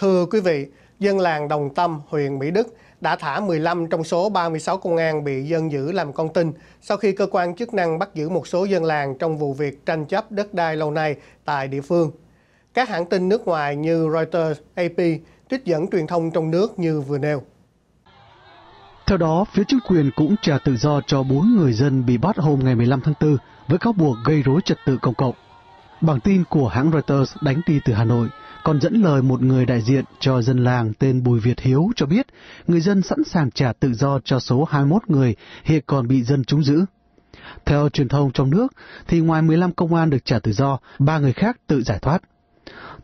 Thưa quý vị, dân làng Đồng Tâm, huyện Mỹ Đức đã thả 15 trong số 36 công an bị dân giữ làm con tin sau khi cơ quan chức năng bắt giữ một số dân làng trong vụ việc tranh chấp đất đai lâu nay tại địa phương. Các hãng tin nước ngoài như Reuters, AP trích dẫn truyền thông trong nước như vừa nêu. Theo đó, phía chính quyền cũng trả tự do cho 4 người dân bị bắt hôm ngày 15 tháng 4 với cáo buộc gây rối trật tự công cộng. Bản tin của hãng Reuters đánh đi từ Hà Nội còn dẫn lời một người đại diện cho dân làng tên Bùi Việt Hiếu cho biết người dân sẵn sàng trả tự do cho số 21 người hiện còn bị dân chúng giữ. Theo truyền thông trong nước, thì ngoài 15 công an được trả tự do, ba người khác tự giải thoát.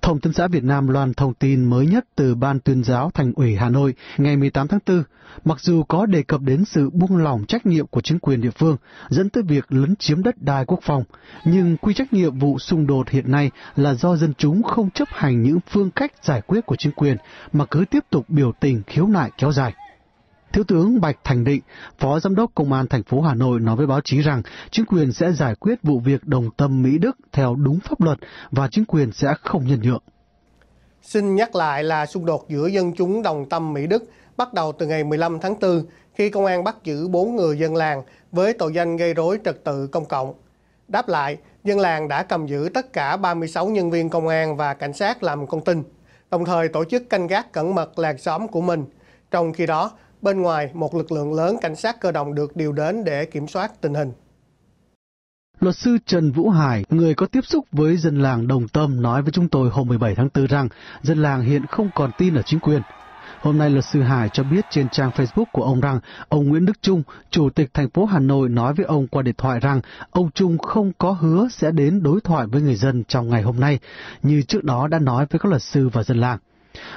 Thông tấn xã Việt Nam loan thông tin mới nhất từ Ban tuyên giáo Thành ủy Hà Nội ngày 18 tháng 4, mặc dù có đề cập đến sự buông lỏng trách nhiệm của chính quyền địa phương dẫn tới việc lấn chiếm đất đai quốc phòng, nhưng quy trách nhiệm vụ xung đột hiện nay là do dân chúng không chấp hành những phương cách giải quyết của chính quyền mà cứ tiếp tục biểu tình khiếu nại kéo dài. Thiếu tướng Bạch Thành Định, Phó Giám đốc Công an thành phố Hà Nội nói với báo chí rằng chính quyền sẽ giải quyết vụ việc đồng tâm Mỹ Đức theo đúng pháp luật và chính quyền sẽ không nhân nhượng. Xin nhắc lại là xung đột giữa dân chúng đồng tâm Mỹ Đức bắt đầu từ ngày 15 tháng 4 khi công an bắt giữ 4 người dân làng với tội danh gây rối trật tự công cộng. Đáp lại, dân làng đã cầm giữ tất cả 36 nhân viên công an và cảnh sát làm con tin, đồng thời tổ chức canh gác cẩn mật làng xóm của mình. Trong khi đó, Bên ngoài, một lực lượng lớn cảnh sát cơ động được điều đến để kiểm soát tình hình. Luật sư Trần Vũ Hải, người có tiếp xúc với dân làng Đồng Tâm nói với chúng tôi hôm 17 tháng 4 rằng dân làng hiện không còn tin ở chính quyền. Hôm nay luật sư Hải cho biết trên trang Facebook của ông rằng ông Nguyễn Đức Trung, chủ tịch thành phố Hà Nội nói với ông qua điện thoại rằng ông Trung không có hứa sẽ đến đối thoại với người dân trong ngày hôm nay, như trước đó đã nói với các luật sư và dân làng.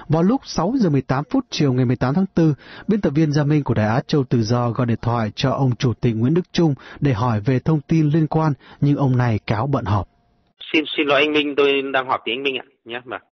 Vào lúc 6 giờ 18 phút chiều ngày 18 tháng 4, biên tập viên Gia Minh của Đài Á Châu Tự Do gọi điện thoại cho ông Chủ tịch Nguyễn Đức Trung để hỏi về thông tin liên quan, nhưng ông này cáo bận họp. Xin xin lỗi anh Minh, tôi đang họp với anh Minh ạ. Nhé, mà. Vâng.